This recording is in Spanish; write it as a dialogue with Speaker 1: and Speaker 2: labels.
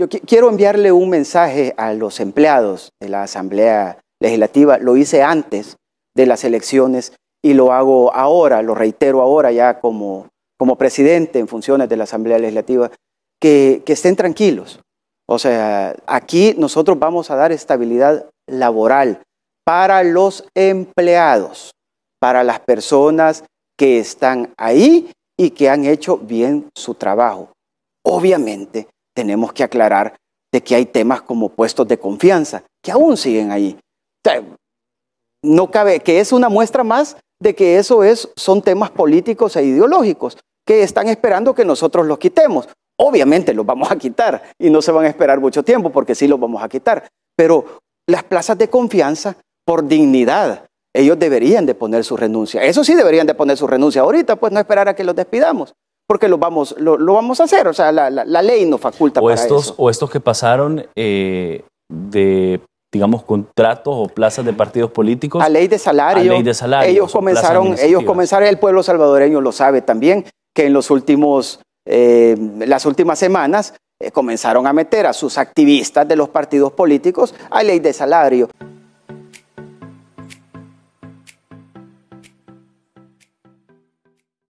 Speaker 1: Yo quiero enviarle un mensaje a los empleados de la Asamblea Legislativa. Lo hice antes de las elecciones y lo hago ahora, lo reitero ahora ya como, como presidente en funciones de la Asamblea Legislativa, que, que estén tranquilos. O sea, aquí nosotros vamos a dar estabilidad laboral para los empleados, para las personas que están ahí y que han hecho bien su trabajo. Obviamente, tenemos que aclarar de que hay temas como puestos de confianza, que aún siguen ahí. No cabe, que es una muestra más de que eso es, son temas políticos e ideológicos, que están esperando que nosotros los quitemos. Obviamente los vamos a quitar y no se van a esperar mucho tiempo porque sí los vamos a quitar, pero las plazas de confianza por dignidad, ellos deberían de poner su renuncia. Eso sí deberían de poner su renuncia ahorita, pues no esperar a que los despidamos porque lo vamos, lo, vamos a hacer, o sea, la, ley nos faculta o para eso.
Speaker 2: O estos que pasaron eh, de digamos, contratos o plazas de partidos políticos. A ley de salario. A ley de salario. Ellos comenzaron, ellos
Speaker 1: comenzaron, el pueblo salvadoreño lo sabe también, que en los últimos, eh, las últimas semanas eh, comenzaron a meter a sus activistas de los partidos políticos a ley de salario.